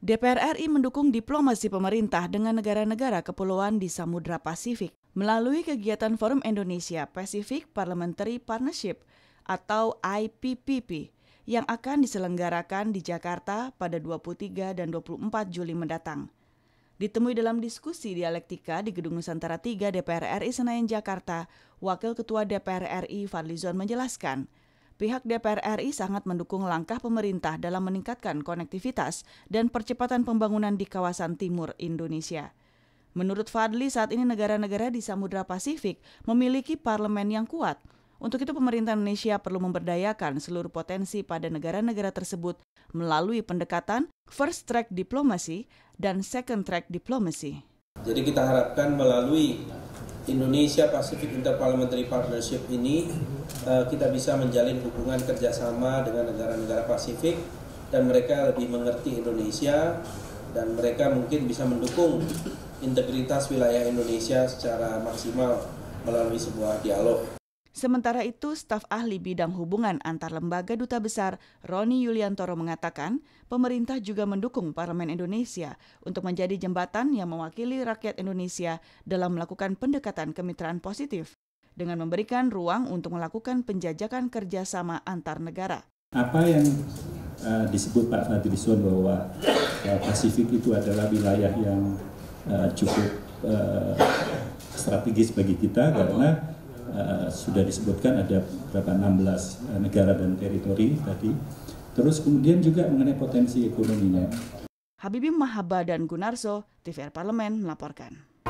DPR RI mendukung diplomasi pemerintah dengan negara-negara kepulauan di Samudra Pasifik melalui kegiatan Forum Indonesia Pacific Parliamentary Partnership atau IPPP yang akan diselenggarakan di Jakarta pada 23 dan 24 Juli mendatang. Ditemui dalam diskusi dialektika di Gedung Nusantara 3 DPR RI Senayan Jakarta, Wakil Ketua DPR RI Fadlizon menjelaskan – pihak DPR RI sangat mendukung langkah pemerintah dalam meningkatkan konektivitas dan percepatan pembangunan di kawasan timur Indonesia. Menurut Fadli, saat ini negara-negara di Samudra Pasifik memiliki parlemen yang kuat. Untuk itu pemerintah Indonesia perlu memberdayakan seluruh potensi pada negara-negara tersebut melalui pendekatan first track diplomacy dan second track diplomacy. Jadi kita harapkan melalui Indonesia Pacific Interparliamentary Partnership ini uh, kita bisa menjalin hubungan kerjasama dengan negara-negara Pasifik dan mereka lebih mengerti Indonesia dan mereka mungkin bisa mendukung integritas wilayah Indonesia secara maksimal melalui sebuah dialog. Sementara itu, staf ahli bidang hubungan antar lembaga duta besar Roni Yuliantoro mengatakan, pemerintah juga mendukung Parlemen Indonesia untuk menjadi jembatan yang mewakili rakyat Indonesia dalam melakukan pendekatan kemitraan positif dengan memberikan ruang untuk melakukan penjajakan kerjasama antar negara. Apa yang uh, disebut Pak Fadlizon bahwa uh, Pasifik itu adalah wilayah yang uh, cukup uh, strategis bagi kita karena Eh, sudah disebutkan ada berapa 16 eh, negara dan teritori tadi. Terus kemudian juga mengenai potensi ekonominya. Habibie Mahaba dan Gunarso, TVR Parlemen melaporkan.